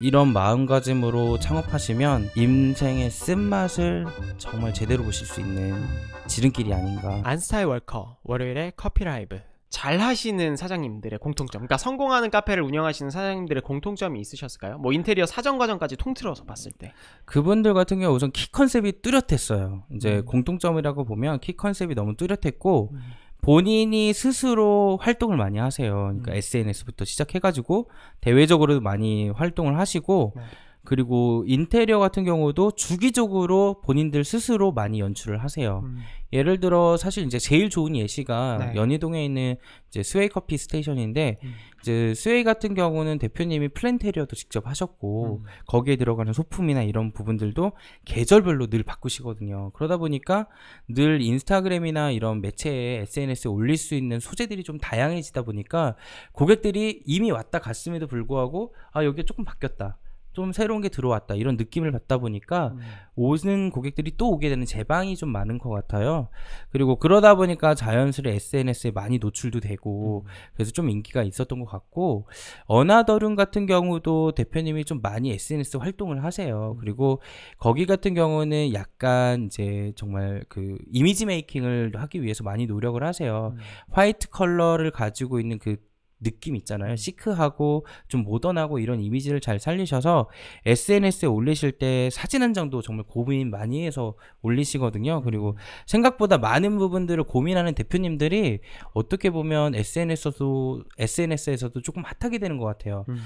이런 마음가짐으로 창업하시면 인생의 쓴맛을 정말 제대로 보실 수 있는 지름길이 아닌가 안스타의 월커 월요일에 커피라이브 잘 하시는 사장님들의 공통점 그러니까 성공하는 카페를 운영하시는 사장님들의 공통점이 있으셨을까요? 뭐 인테리어 사전 과정까지 통틀어서 봤을 때 그분들 같은 경우 우선 키 컨셉이 뚜렷했어요 이제 음. 공통점이라고 보면 키 컨셉이 너무 뚜렷했고 음. 본인이 스스로 활동을 많이 하세요. 그러니까 음. SNS부터 시작해가지고 대외적으로도 많이 활동을 하시고 네. 그리고 인테리어 같은 경우도 주기적으로 본인들 스스로 많이 연출을 하세요. 음. 예를 들어 사실 이제 제일 좋은 예시가 네. 연희동에 있는 이제 스웨이 커피 스테이션인데 음. 이제 스웨이 같은 경우는 대표님이 플랜테리어도 직접 하셨고 음. 거기에 들어가는 소품이나 이런 부분들도 계절별로 늘 바꾸시거든요. 그러다 보니까 늘 인스타그램이나 이런 매체에 SNS에 올릴 수 있는 소재들이 좀 다양해지다 보니까 고객들이 이미 왔다 갔음에도 불구하고 아 여기 조금 바뀌었다. 좀 새로운 게 들어왔다 이런 느낌을 받다 보니까 음. 오는 고객들이 또 오게 되는 재방이좀 많은 것 같아요. 그리고 그러다 보니까 자연스레 SNS에 많이 노출도 되고 음. 그래서 좀 인기가 있었던 것 같고 어나더룸 같은 경우도 대표님이 좀 많이 SNS 활동을 하세요. 음. 그리고 거기 같은 경우는 약간 이제 정말 그 이미지 메이킹을 하기 위해서 많이 노력을 하세요. 음. 화이트 컬러를 가지고 있는 그 느낌 있잖아요. 시크하고 좀 모던하고 이런 이미지를 잘 살리셔서 SNS에 올리실 때 사진 한 장도 정말 고민 많이 해서 올리시거든요. 음. 그리고 생각보다 많은 부분들을 고민하는 대표님들이 어떻게 보면 SNS에서도 SNS에서도 조금 핫하게 되는 것 같아요. 음.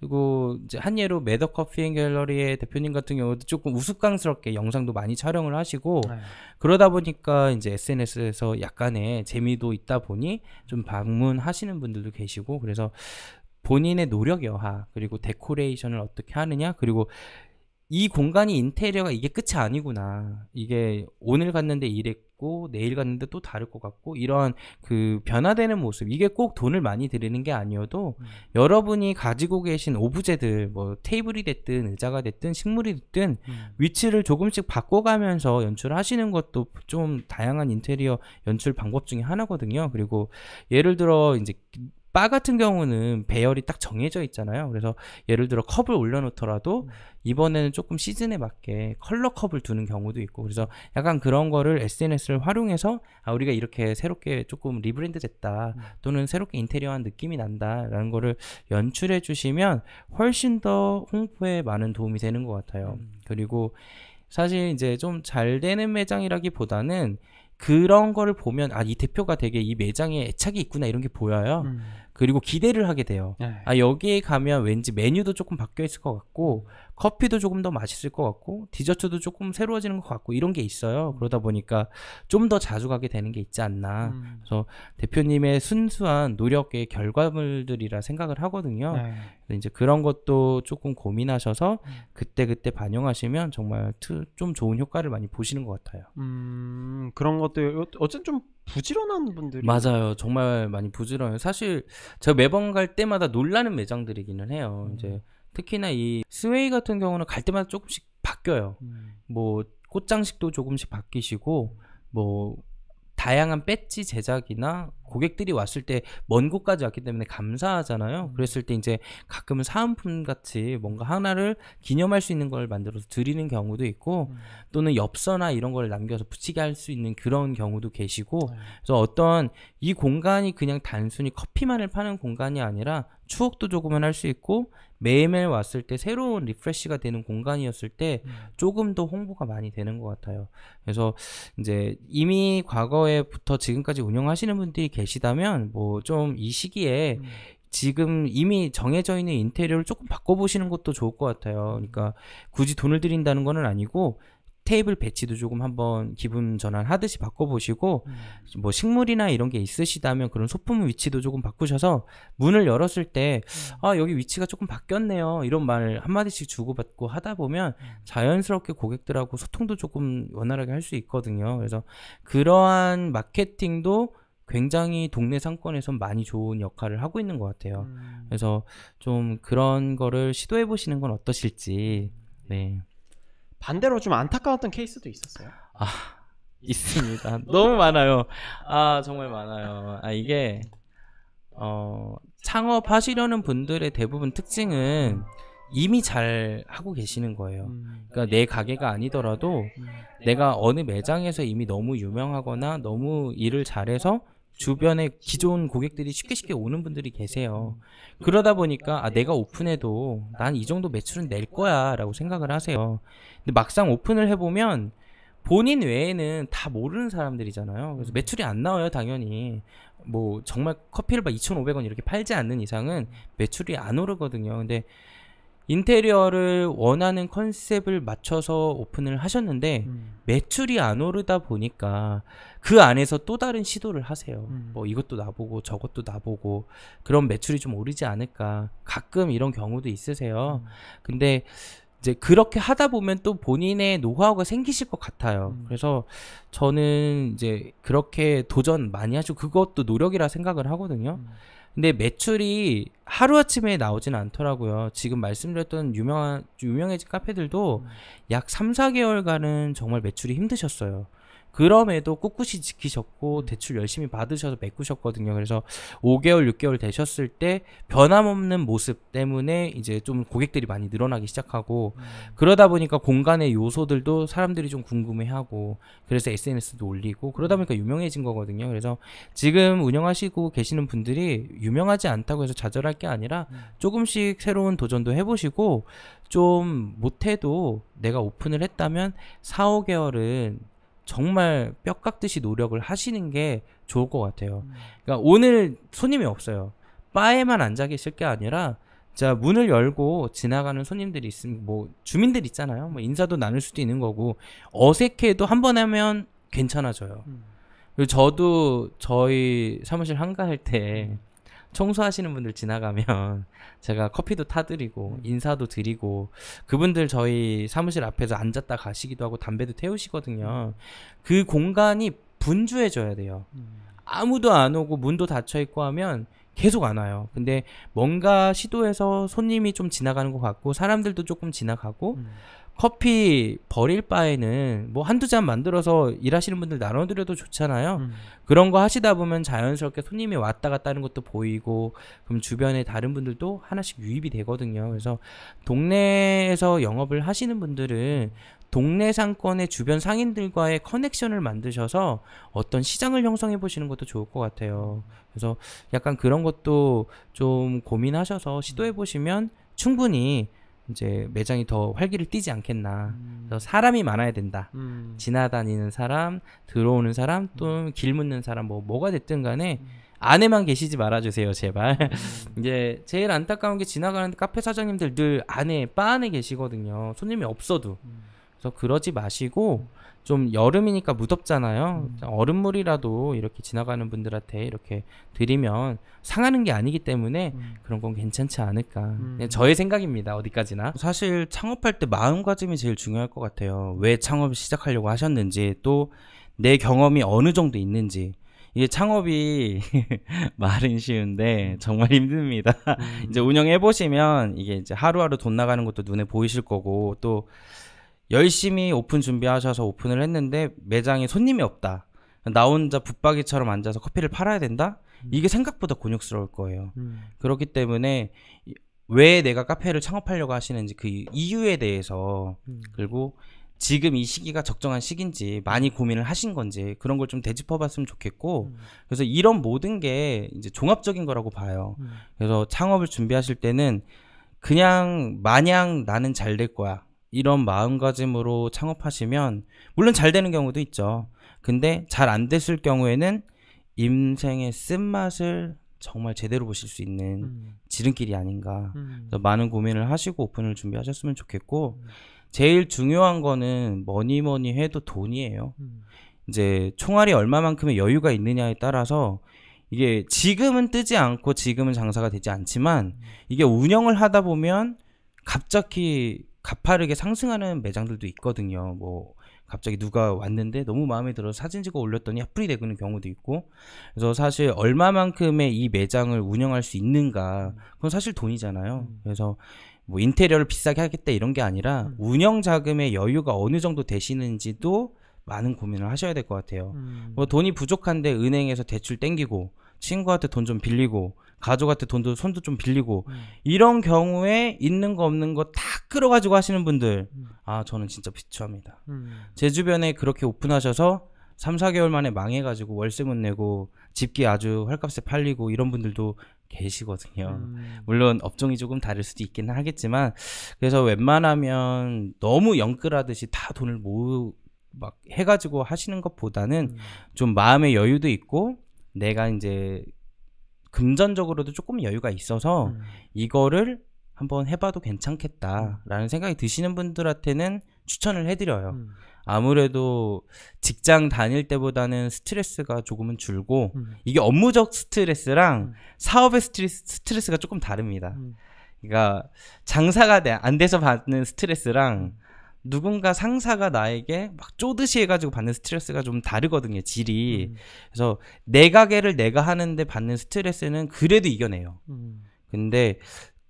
그리고 이제 한 예로 매더 커피 앤 갤러리의 대표님 같은 경우도 조금 우스꽝스럽게 영상도 많이 촬영을 하시고 아 그러다 보니까 이제 SNS에서 약간의 재미도 있다 보니 좀 방문하시는 분들도 계시고 것이고 그래서 본인의 노력 여하 그리고 데코레이션을 어떻게 하느냐 그리고 이 공간이 인테리어가 이게 끝이 아니구나 이게 오늘 갔는데 이랬고 내일 갔는데 또 다를 것 같고 이런 그 변화되는 모습 이게 꼭 돈을 많이 들이는 게 아니어도 음. 여러분이 가지고 계신 오브제들 뭐 테이블이 됐든 의자가 됐든 식물이 됐든 음. 위치를 조금씩 바꿔가면서 연출하시는 것도 좀 다양한 인테리어 연출 방법 중에 하나거든요 그리고 예를 들어 이제 바 같은 경우는 배열이 딱 정해져 있잖아요. 그래서 예를 들어 컵을 올려놓더라도 음. 이번에는 조금 시즌에 맞게 컬러 컵을 두는 경우도 있고 그래서 약간 그런 거를 SNS를 활용해서 아 우리가 이렇게 새롭게 조금 리브랜드 됐다 음. 또는 새롭게 인테리어한 느낌이 난다라는 거를 연출해 주시면 훨씬 더 홍보에 많은 도움이 되는 것 같아요. 음. 그리고 사실 이제 좀 잘 되는 매장이라기보다는 그런 거를 보면 아 이 대표가 되게 이 매장에 애착이 있구나 이런 게 보여요. 음. 그리고 기대를 하게 돼요. 네. 아 여기에 가면 왠지 메뉴도 조금 바뀌어 있을 것 같고 커피도 조금 더 맛있을 것 같고 디저트도 조금 새로워지는 것 같고 이런 게 있어요. 음. 그러다 보니까 좀 더 자주 가게 되는 게 있지 않나. 음. 그래서 대표님의 순수한 노력의 결과물들이라 생각을 하거든요. 네. 그 이제 그런 것도 조금 고민하셔서 음. 그때 그때 반영하시면 정말 트, 좀 좋은 효과를 많이 보시는 것 같아요. 음 그런 것도 어, 어쨌든 좀 부지런한 분들이 맞아요. 정말 많이 부지런해요. 사실 제가 매번 갈 때마다 놀라는 매장들이기는 해요. 음. 이제 특히나 이 스웨이 같은 경우는 갈 때마다 조금씩 바뀌어요. 음. 뭐 꽃장식도 조금씩 바뀌시고 뭐 다양한 배지 제작이나 고객들이 왔을 때 먼 곳까지 왔기 때문에 감사하잖아요. 음. 그랬을 때 이제 가끔은 사은품 같이 뭔가 하나를 기념할 수 있는 걸 만들어서 드리는 경우도 있고 음. 또는 엽서나 이런 걸 남겨서 붙이게 할 수 있는 그런 경우도 계시고 네. 그래서 어떤 이 공간이 그냥 단순히 커피만을 파는 공간이 아니라 추억도 조금은 할 수 있고 매일매일 왔을 때 새로운 리프레시가 되는 공간이었을 때 음. 조금 더 홍보가 많이 되는 것 같아요. 그래서 이제 이미 과거에부터 지금까지 운영하시는 분들이 계시다면 뭐 좀 이 시기에 음. 지금 이미 정해져 있는 인테리어를 조금 바꿔보시는 것도 좋을 것 같아요. 그러니까 굳이 돈을 드린다는 거는 아니고 테이블 배치도 조금 한번 기분 전환 하듯이 바꿔보시고 음. 뭐 식물이나 이런 게 있으시다면 그런 소품 위치도 조금 바꾸셔서 문을 열었을 때 음. 아, 여기 위치가 조금 바뀌었네요. 이런 말 한마디씩 주고받고 하다 보면 음. 자연스럽게 고객들하고 소통도 조금 원활하게 할 수 있거든요. 그래서 그러한 마케팅도 굉장히 동네 상권에선 많이 좋은 역할을 하고 있는 것 같아요. 음. 그래서 좀 그런 거를 시도해 보시는 건 어떠실지. 네. 반대로 좀 안타까웠던 케이스도 있었어요. 아 있습니다. 너무 많아요. 아 정말 많아요. 아 이게 어 창업하시려는 분들의 대부분 특징은 이미 잘 하고 계시는 거예요. 음. 그러니까 내 가게가 아니더라도 음. 내가 어느 매장에서 이미 너무 유명하거나 너무 일을 잘해서 주변에 기존 고객들이 쉽게 쉽게 오는 분들이 계세요. 그러다 보니까 아, 내가 오픈해도 난 이 정도 매출은 낼 거야 라고 생각을 하세요. 근데 막상 오픈을 해보면 본인 외에는 다 모르는 사람들이잖아요. 그래서 매출이 안 나와요, 당연히. 뭐, 정말 커피를 막 2,500원 이렇게 팔지 않는 이상은 매출이 안 오르거든요. 근데 인테리어를 원하는 컨셉을 맞춰서 오픈을 하셨는데, 음. 매출이 안 오르다 보니까 그 안에서 또 다른 시도를 하세요. 음. 뭐 이것도 나보고 저것도 나보고 그런 매출이 좀 오르지 않을까. 가끔 이런 경우도 있으세요. 음. 근데 이제 그렇게 하다 보면 또 본인의 노하우가 생기실 것 같아요. 음. 그래서 저는 이제 그렇게 도전 많이 하죠 그것도 노력이라 생각을 하거든요. 음. 근데 매출이 하루아침에 나오진 않더라고요. 지금 말씀드렸던 유명한, 유명해진 카페들도 음. 약 3, 4개월간은 정말 매출이 힘드셨어요. 그럼에도 꿋꿋이 지키셨고 음. 대출 열심히 받으셔서 메꾸셨거든요. 그래서 5개월, 6개월 되셨을 때 변함없는 모습 때문에 이제 좀 고객들이 많이 늘어나기 시작하고 음. 그러다 보니까 공간의 요소들도 사람들이 좀 궁금해하고 그래서 SNS도 올리고 그러다 보니까 유명해진 거거든요. 그래서 지금 운영하시고 계시는 분들이 유명하지 않다고 해서 좌절할 게 아니라 음. 조금씩 새로운 도전도 해보시고 좀 못해도 내가 오픈을 했다면 4, 5개월은 정말 뼈 깎듯이 노력을 하시는 게 좋을 것 같아요. 음. 그러니까 오늘 손님이 없어요. 바에만 앉아 계실 게 아니라 자 문을 열고 지나가는 손님들이 있으면 뭐 주민들 있잖아요. 뭐 인사도 나눌 수도 있는 거고 어색해도 한 번 하면 괜찮아져요. 음. 그리고 저도 저희 사무실 한가할 때 음. 청소하시는 분들 지나가면 제가 커피도 타드리고 음. 인사도 드리고 그분들 저희 사무실 앞에서 앉았다 가시기도 하고 담배도 태우시거든요. 음. 그 공간이 분주해져야 돼요. 음. 아무도 안 오고 문도 닫혀 있고 하면 계속 안 와요. 근데 뭔가 시도해서 손님이 좀 지나가는 것 같고 사람들도 조금 지나가고 커피 버릴 바에는 뭐 한두 잔 만들어서 일하시는 분들 나눠드려도 좋잖아요. 음. 그런 거 하시다 보면 자연스럽게 손님이 왔다 갔다 하는 것도 보이고, 그럼 주변에 다른 분들도 하나씩 유입이 되거든요. 그래서 동네에서 영업을 하시는 분들은 동네 상권의 주변 상인들과의 커넥션을 만드셔서 어떤 시장을 형성해 보시는 것도 좋을 것 같아요. 그래서 약간 그런 것도 좀 고민하셔서 시도해 보시면 충분히 이제 매장이 더 활기를 띠지 않겠나. 음. 그래서 사람이 많아야 된다. 음. 지나다니는 사람, 들어오는 사람, 또길 음. 묻는 사람, 뭐, 뭐가 됐든 간에 음. 안에만 계시지 말아주세요, 제발. 이제 제일 안타까운 게 지나가는 카페 사장님들 늘 안에, 바 안에 계시거든요. 손님이 없어도. 그래서 그러지 마시고, 좀 여름이니까 무덥잖아요. 음. 얼음물이라도 이렇게 지나가는 분들한테 이렇게 드리면 상하는 게 아니기 때문에 음. 그런 건 괜찮지 않을까. 음. 네, 저의 생각입니다. 어디까지나. 사실 창업할 때 마음가짐이 제일 중요할 것 같아요. 왜 창업을 시작하려고 하셨는지 또 내 경험이 어느 정도 있는지 이게 창업이 말은 쉬운데 음. 정말 힘듭니다. 이제 음. 운영해 보시면 이게 이제 하루하루 돈 나가는 것도 눈에 보이실 거고 또 열심히 오픈 준비하셔서 오픈을 했는데 매장에 손님이 없다. 나 혼자 붙박이처럼 앉아서 커피를 팔아야 된다? 음. 이게 생각보다 곤욕스러울 거예요. 음. 그렇기 때문에 왜 내가 카페를 창업하려고 하시는지 그 이유에 대해서 음. 그리고 지금 이 시기가 적정한 시기인지 많이 고민을 하신 건지 그런 걸 좀 되짚어 봤으면 좋겠고 음. 그래서 이런 모든 게 이제 종합적인 거라고 봐요. 음. 그래서 창업을 준비하실 때는 그냥 마냥 나는 잘 될 거야. 이런 마음가짐으로 창업하시면 물론 잘 되는 경우도 있죠. 근데 잘 안 됐을 경우에는 인생의 쓴맛을 정말 제대로 보실 수 있는 음. 지름길이 아닌가. 음. 많은 고민을 하시고 오픈을 준비하셨으면 좋겠고, 음. 제일 중요한 거는 뭐니 뭐니 해도 돈이에요. 음. 이제 총알이 얼마만큼의 여유가 있느냐에 따라서 이게 지금은 뜨지 않고 지금은 장사가 되지 않지만 음. 이게 운영을 하다 보면 갑자기 가파르게 상승하는 매장들도 있거든요. 뭐 갑자기 누가 왔는데 너무 마음에 들어 사진 찍어 올렸더니 화풀이 되는 경우도 있고 그래서 사실 얼마만큼의 이 매장을 운영할 수 있는가 그건 사실 돈이잖아요. 음. 그래서 뭐 인테리어를 비싸게 하겠다 이런 게 아니라 음. 운영 자금의 여유가 어느 정도 되시는지도 많은 고민을 하셔야 될 것 같아요. 음. 뭐 돈이 부족한데 은행에서 대출 땡기고 친구한테 돈 좀 빌리고 가족한테 돈도 손도 좀 빌리고 음. 이런 경우에 있는 거 없는 거 다 끌어가지고 하시는 분들 음. 아 저는 진짜 비추합니다. 음. 제 주변에 그렇게 오픈하셔서 3, 4개월 만에 망해가지고 월세 못 내고 집기 아주 헐값에 팔리고 이런 분들도 계시거든요. 음. 물론 업종이 조금 다를 수도 있긴 하겠지만 그래서 웬만하면 너무 영끌하듯이 다 돈을 모으 막 해가지고 하시는 것보다는 음. 좀 마음의 여유도 있고 내가 이제 금전적으로도 조금 여유가 있어서 음. 이거를 한번 해봐도 괜찮겠다라는 음. 생각이 드시는 분들한테는 추천을 해드려요. 음. 아무래도 직장 다닐 때보다는 스트레스가 조금은 줄고 음. 이게 업무적 스트레스랑 음. 사업의 스트레스, 가 조금 다릅니다. 음. 그러니까 장사가 안 돼서 받는 스트레스랑 음. 누군가 상사가 나에게 막 쪼듯이 해가지고 받는 스트레스가 좀 다르거든요 질이 음. 그래서 내 가게를 내가 하는데 받는 스트레스는 그래도 이겨내요 음. 근데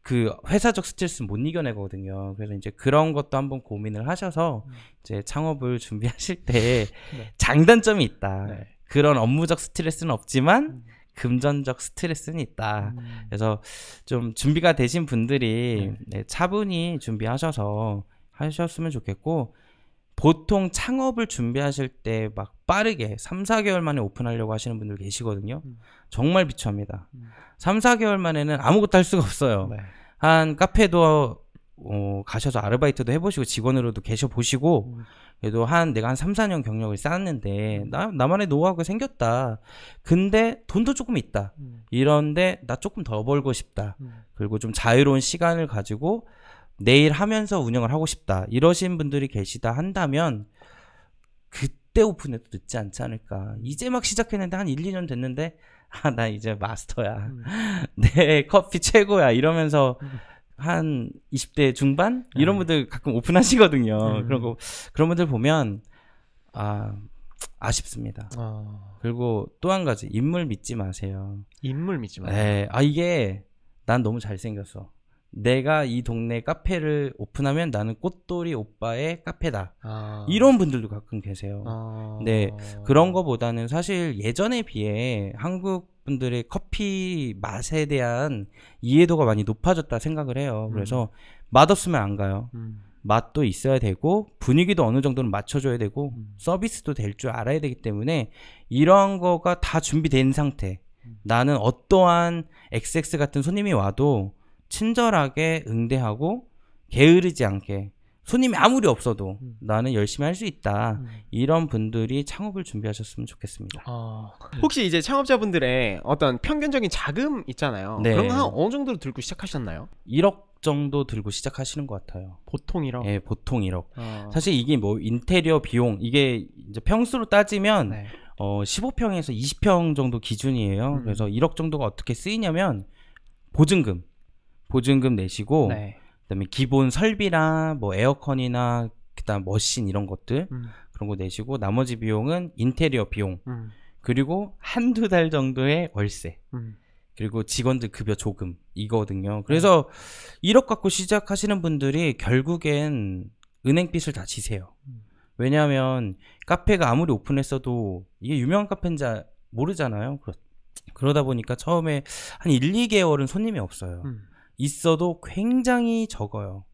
그 회사적 스트레스 는못 이겨내거든요 그래서 이제 그런 것도 한번 고민을 하셔서 음. 이제 창업을 준비하실 때 네. 장단점이 있다 네. 그런 업무적 스트레스는 없지만 음. 금전적 스트레스는 있다. 음. 그래서 좀 준비가 되신 분들이 네. 네, 차분히 준비하셔서 하셨으면 좋겠고 보통 창업을 준비하실 때 막 빠르게 3, 4개월 만에 오픈하려고 하시는 분들 계시거든요. 음. 정말 비추합니다. 음. 3, 4개월 만에는 아무것도 할 수가 없어요. 네. 한 카페도 어, 가셔서 아르바이트도 해보시고 직원으로도 계셔보시고 음. 그래도 한 내가 한 3, 4년 경력을 쌓았는데 음. 나, 나만의 노하우가 생겼다. 근데 돈도 조금 있다. 음. 이런데 나 조금 더 벌고 싶다. 음. 그리고 좀 자유로운 시간을 가지고 내일 하면서 운영을 하고 싶다 이러신 분들이 계시다 한다면 그때 오픈해도 늦지 않지 않을까 이제 막 시작했는데 한 1, 2년 됐는데 아 나 이제 마스터야 음. 내 커피 최고야 이러면서 한 20대 중반 이런 네. 분들 가끔 오픈하시거든요 음. 그런 거 그런 분들 보면 아 아쉽습니다. 어... 그리고 또 한 가지 인물 믿지 마세요. 인물 믿지 마세요. 네, 아 이게 난 너무 잘생겼어. 내가 이 동네 카페를 오픈하면 나는 꽃돌이 오빠의 카페다. 아. 이런 분들도 가끔 계세요. 아. 네, 그런 거보다는 사실 예전에 비해 한국 분들의 커피 맛에 대한 이해도가 많이 높아졌다 생각을 해요. 음. 그래서 맛없으면 안 가요. 음. 맛도 있어야 되고 분위기도 어느 정도는 맞춰줘야 되고 음. 서비스도 될 줄 알아야 되기 때문에 이러한 거가 다 준비된 상태. 음. 나는 어떠한 XX 같은 손님이 와도 친절하게 응대하고 게으르지 않게 손님이 아무리 없어도 음. 나는 열심히 할 수 있다 음. 이런 분들이 창업을 준비하셨으면 좋겠습니다. 어... 혹시 이제 창업자분들의 어떤 평균적인 자금 있잖아요. 네. 그런 거 한 어느 정도로 들고 시작하셨나요? 1억 정도 들고 시작하시는 것 같아요. 보통 1억. 예, 보통 1억. 어... 아. 사실 이게 뭐 인테리어 비용 이게 이제 평수로 따지면 네. 어 15평에서 20평 정도 기준이에요. 음. 그래서 1억 정도가 어떻게 쓰이냐면 보증금. 보증금 내시고 네. 그다음에 기본 설비나뭐 에어컨이나 그다음 머신 이런 것들 음. 그런 거 내시고 나머지 비용은 인테리어 비용 음. 그리고 한두 달 정도의 월세 음. 그리고 직원들 급여 조금 이거든요 음. 그래서 네. 1억 갖고 시작하시는 분들이 결국엔 은행빚을 다 지세요. 음. 왜냐하면 카페가 아무리 오픈했어도 이게 유명한 카페인지 모르잖아요. 그러, 다 보니까 처음에 한 1, 2개월은 손님이 없어요. 음. 있어도 굉장히 적어요.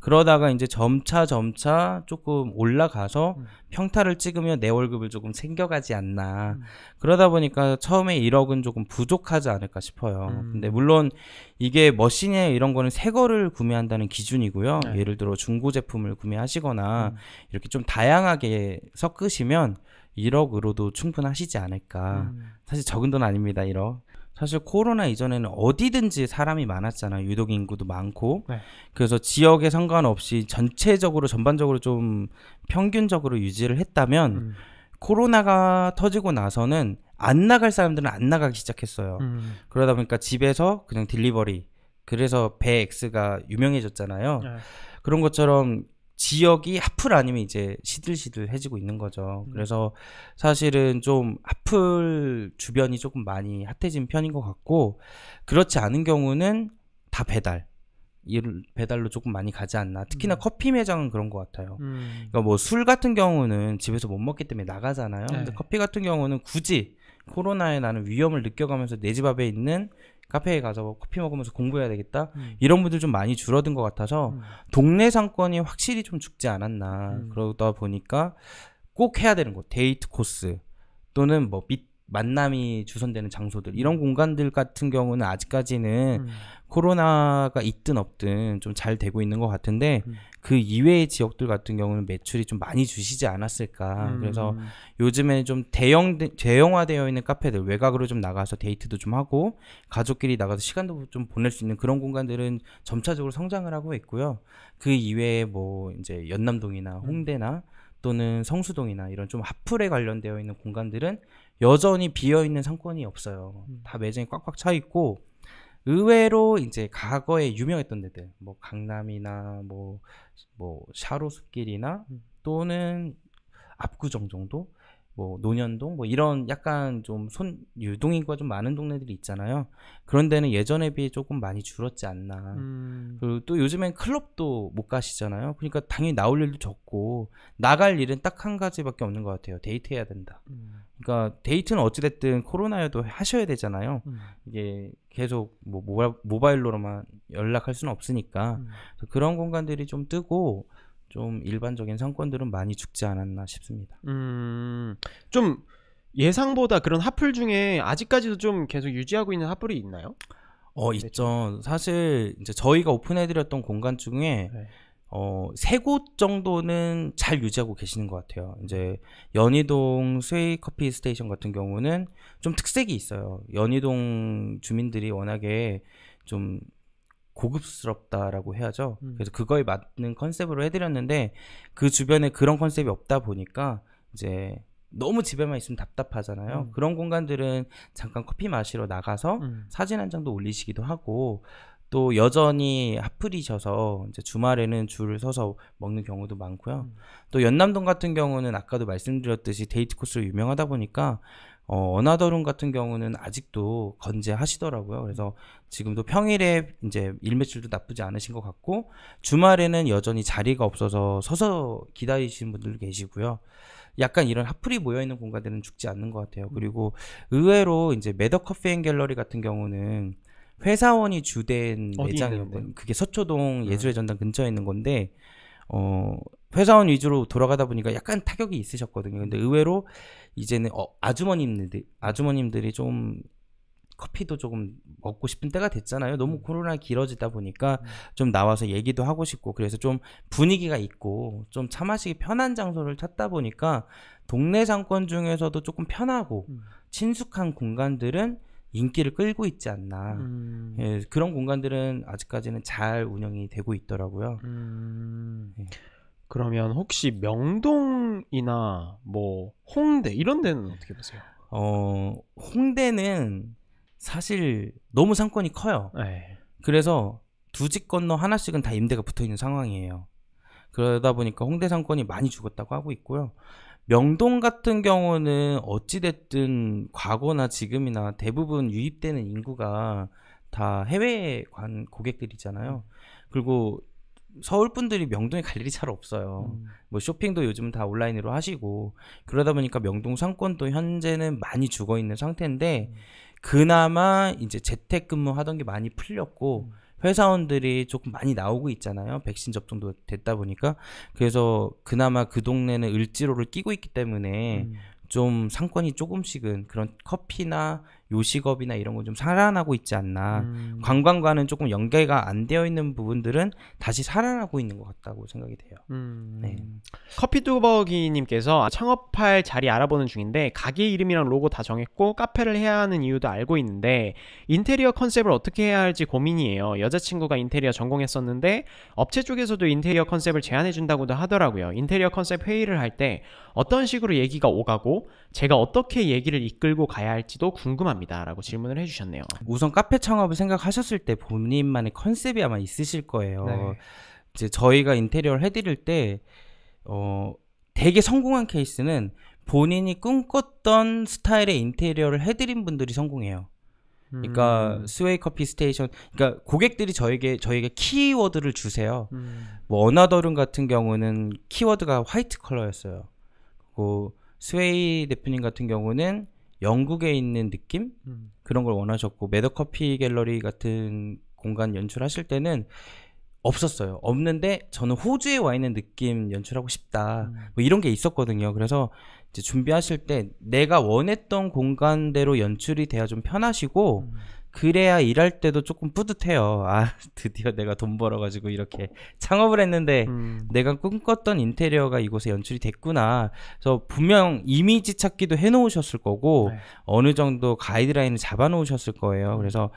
그러다가 이제 점차 점차 조금 올라가서 음. 평타를 찍으면 내 월급을 조금 챙겨가지 않나. 음. 그러다 보니까 처음에 1억은 조금 부족하지 않을까 싶어요. 음. 근데 물론 이게 머신에 이런 거는 새 거를 구매한다는 기준이고요. 네. 예를 들어 중고 제품을 구매하시거나 음. 이렇게 좀 다양하게 섞으시면 1억으로도 충분하시지 않을까. 음. 사실 적은 돈 아닙니다, 1억. 사실 코로나 이전에는 어디든지 사람이 많았잖아요. 유독 인구도 많고. 네. 그래서 지역에 상관없이 전체적으로 전반적으로 좀 평균적으로 유지를 했다면 음. 코로나가 터지고 나서는 안 나갈 사람들은 안 나가기 시작했어요. 음. 그러다 보니까 집에서 그냥 딜리버리 그래서 배엑스가 유명해졌잖아요. 네. 그런 것처럼 지역이 하풀 아니면 이제 시들시들해지고 있는 거죠. 음. 그래서 사실은 좀 하풀 주변이 조금 많이 핫해진 편인 것 같고 그렇지 않은 경우는 다 배달. 배달로 조금 많이 가지 않나 특히나 음. 커피 매장은 그런 것 같아요 음. 그러니까 뭐 술 같은 경우는 집에서 못 먹기 때문에 나가잖아요 네. 근데 커피 같은 경우는 굳이 코로나에 나는 위험을 느껴가면서 내 집 앞에 있는 카페에 가서 뭐 커피 먹으면서 공부해야 되겠다 음. 이런 분들 좀 많이 줄어든 것 같아서 음. 동네 상권이 확실히 좀 죽지 않았나 음. 그러다 보니까 꼭 해야 되는 거 데이트 코스 또는 뭐밑 만남이 주선되는 장소들 이런 음. 공간들 같은 경우는 아직까지는 음. 코로나가 있든 없든 좀 잘 되고 있는 것 같은데 음. 그 이외의 지역들 같은 경우는 매출이 좀 많이 주시지 않았을까 음. 그래서 요즘에 좀 대형 대형화되어 있는 카페들 외곽으로 좀 나가서 데이트도 좀 하고 가족끼리 나가서 시간도 좀 보낼 수 있는 그런 공간들은 점차적으로 성장을 하고 있고요 그 이외에 뭐 이제 연남동이나 음. 홍대나 또는 성수동이나 이런 좀 하플에 관련되어 있는 공간들은 여전히 비어 있는 상권이 없어요. 음. 다 매장이 꽉꽉 차 있고 의외로 이제 과거에 유명했던 데들 뭐 강남이나 뭐뭐 뭐, 뭐 샤로숲길이나 음. 또는 압구정 정도 뭐 노년동 뭐 이런 약간 좀 손 유동인구가 좀 많은 동네들이 있잖아요. 그런 데는 예전에 비해 조금 많이 줄었지 않나. 음. 그리고 또 요즘엔 클럽도 못 가시잖아요. 그러니까 당연히 나올 일도 적고 나갈 일은 딱 한 가지밖에 없는 것 같아요. 데이트해야 된다. 음. 그러니까 데이트는 어찌됐든 코로나여도 하셔야 되잖아요. 음. 이게 계속 뭐 모바, 모바일로만 연락할 수는 없으니까 음. 그런 공간들이 좀 뜨고 좀 일반적인 상권들은 많이 죽지 않았나 싶습니다. 음, 좀 예상보다 그런 핫플 중에 아직까지도 좀 계속 유지하고 있는 핫플이 있나요? 어, 네. 있죠. 사실 이제 저희가 오픈해드렸던 공간 중에 네. 어, 세 곳 정도는 잘 유지하고 계시는 것 같아요. 이제 연희동 스웨이 커피 스테이션 같은 경우는 좀 특색이 있어요. 연희동 주민들이 워낙에 좀 고급스럽다라고 해야죠. 음. 그래서 그거에 맞는 컨셉으로 해드렸는데 그 주변에 그런 컨셉이 없다 보니까 이제 너무 집에만 있으면 답답하잖아요. 음. 그런 공간들은 잠깐 커피 마시러 나가서 음. 사진 한 장도 올리시기도 하고 또 여전히 핫플이셔서 이제 주말에는 줄을 서서 먹는 경우도 많고요. 음. 또 연남동 같은 경우는 아까도 말씀드렸듯이 데이트 코스로 유명하다 보니까 어, 어나더룸 같은 경우는 아직도 건재하시더라고요. 그래서 지금도 평일에 이제 일 매출도 나쁘지 않으신 것 같고 주말에는 여전히 자리가 없어서 서서 기다리시는 분들도 계시고요. 약간 이런 하플이 모여있는 공간들은 죽지 않는 것 같아요. 그리고 의외로 이제 매더 커피 앤 갤러리 같은 경우는 회사원이 주된 매장이었거든요. 그게 서초동 아. 예술의 전당 근처에 있는 건데, 어, 회사원 위주로 돌아가다 보니까 약간 타격이 있으셨거든요. 근데 의외로 이제는 어, 아주머님들 아주머님들이 좀 커피도 조금 먹고 싶은 때가 됐잖아요. 너무 음. 코로나 길어지다 보니까 음. 좀 나와서 얘기도 하고 싶고 그래서 좀 분위기가 있고 좀차 마시기 편한 장소를 찾다 보니까 동네 상권 중에서도 조금 편하고 음. 친숙한 공간들은 인기를 끌고 있지 않나 음. 예, 그런 공간들은 아직까지는 잘 운영이 되고 있더라고요. 음. 예. 그러면 혹시 명동이나 뭐 홍대 이런 데는 어떻게 보세요? 어 홍대는 사실 너무 상권이 커요. 네. 그래서 두 집 건너 하나씩은 다 임대가 붙어 있는 상황이에요. 그러다 보니까 홍대 상권이 많이 죽었다고 하고 있고요. 명동 같은 경우는 어찌됐든 과거나 지금이나 대부분 유입되는 인구가 다 해외 관 고객들이잖아요. 그리고 서울 분들이 명동에 갈 일이 잘 없어요. 음. 뭐 쇼핑도 요즘 다 온라인으로 하시고 그러다 보니까 명동 상권도 현재는 많이 죽어 있는 상태인데 음. 그나마 이제 재택근무 하던 게 많이 풀렸고 음. 회사원들이 조금 많이 나오고 있잖아요. 백신 접종도 됐다 보니까 그래서 그나마 그 동네는 을지로를 끼고 있기 때문에 음. 좀 상권이 조금씩은 그런 커피나 요식업이나 이런 건 좀 살아나고 있지 않나 음. 관광과는 조금 연계가 안 되어 있는 부분들은 다시 살아나고 있는 것 같다고 생각이 돼요 음. 네. 커피두버기님께서 창업할 자리 알아보는 중인데 가게 이름이랑 로고 다 정했고 카페를 해야 하는 이유도 알고 있는데 인테리어 컨셉을 어떻게 해야 할지 고민이에요 여자친구가 인테리어 전공했었는데 업체 쪽에서도 인테리어 컨셉을 제안해준다고도 하더라고요 인테리어 컨셉 회의를 할 때 어떤 식으로 얘기가 오가고 제가 어떻게 얘기를 이끌고 가야 할지도 궁금합니다 마음이다 라고 질문을 해주셨네요. 우선 카페 창업을 생각하셨을 때 본인만의 컨셉이 아마 있으실 거예요. 네. 이제 저희가 인테리어를 해드릴 때, 어, 되게 성공한 케이스는 본인이 꿈꿨던 스타일의 인테리어를 해드린 분들이 성공해요. 그러니까 음. 스웨이 커피 스테이션 그러니까 고객들이 저에게 저에게 키워드를 주세요. 음. 뭐 어나더룸 같은 경우는 키워드가 화이트 컬러였어요. 그리고 스웨이 대표님 같은 경우는 영국에 있는 느낌 음. 그런 걸 원하셨고 매더커피 갤러리 같은 공간 연출하실 때는 없었어요. 없는데 저는 호주에 와 있는 느낌 연출하고 싶다. 음. 뭐 이런 게 있었거든요. 그래서 이제 준비하실 때 내가 원했던 공간대로 연출이 돼야 좀 편하시고 음. 그래야 일할 때도 조금 뿌듯해요. 아, 드디어 내가 돈 벌어가지고 이렇게 창업을 했는데 음. 내가 꿈꿨던 인테리어가 이곳에 연출이 됐구나. 그래서 분명 이미지 찾기도 해놓으셨을 거고 네. 어느 정도 가이드라인을 잡아놓으셨을 거예요. 음. 그래서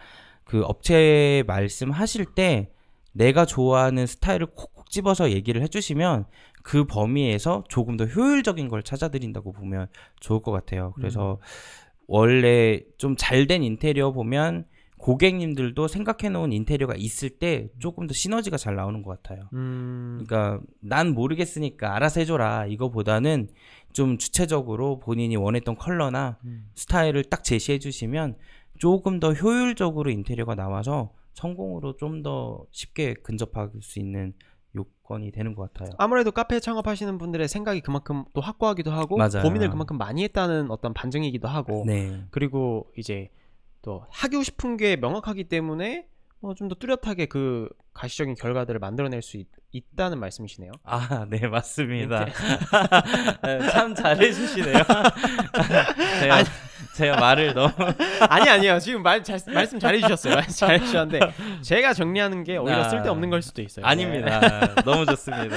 그 업체 말씀하실 때 내가 좋아하는 스타일을 콕콕 집어서 얘기를 해주시면 그 범위에서 조금 더 효율적인 걸 찾아드린다고 보면 좋을 것 같아요. 그래서 음. 원래 좀 잘 된 인테리어 보면 고객님들도 생각해 놓은 인테리어가 있을 때 조금 더 시너지가 잘 나오는 것 같아요. 음... 그러니까 난 모르겠으니까 알아서 해줘라 이거보다는 좀 주체적으로 본인이 원했던 컬러나 음... 스타일을 딱 제시해 주시면 조금 더 효율적으로 인테리어가 나와서 성공으로 좀 더 쉽게 근접할 수 있는 권이 되는 것 같아요. 아무래도 카페 창업하시는 분들의 생각이 그만큼 또 확고하기도 하고 맞아요. 고민을 그만큼 많이 했다는 어떤 반증이기도 하고 네. 그리고 이제 또 하고 싶은 게 명확하기 때문에 뭐좀더 뚜렷하게 그 가시적인 결과들을 만들어낼 수 있, 다는 말씀이시네요. 아, 네 맞습니다. 네, 참 잘해주시네요. 제가... 아니, 제가 말을 너무 아니 아니요 지금 말 잘, 말씀 잘해 주셨어요 잘해 주셨는데 제가 정리하는 게 오히려 아... 쓸데없는 걸 수도 있어요 아닙니다 네. 너무 좋습니다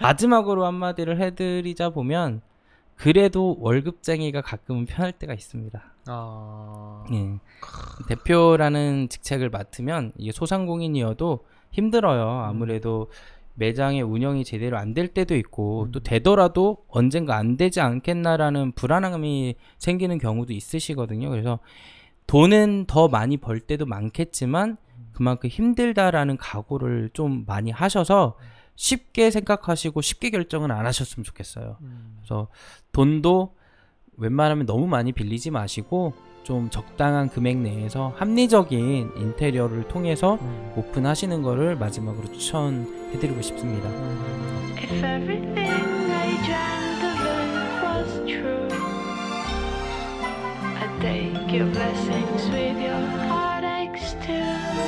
마지막으로 한마디를 해드리자 보면 그래도 월급쟁이가 가끔은 편할 때가 있습니다 아... 예. 대표라는 직책을 맡으면 이게 소상공인이어도 힘들어요 아무래도 음. 매장의 운영이 제대로 안 될 때도 있고 음. 또 되더라도 언젠가 안 되지 않겠나라는 불안함이 생기는 경우도 있으시거든요. 그래서 돈은 더 많이 벌 때도 많겠지만 음. 그만큼 힘들다라는 각오를 좀 많이 하셔서 쉽게 생각하시고 쉽게 결정은 안 하셨으면 좋겠어요. 음. 그래서 돈도 웬만하면 너무 많이 빌리지 마시고 좀 적당한 금액 내에서 합리적인 인테리어를 통해서 음. 오픈하시는 거를 마지막으로 추천해드리고 싶습니다. i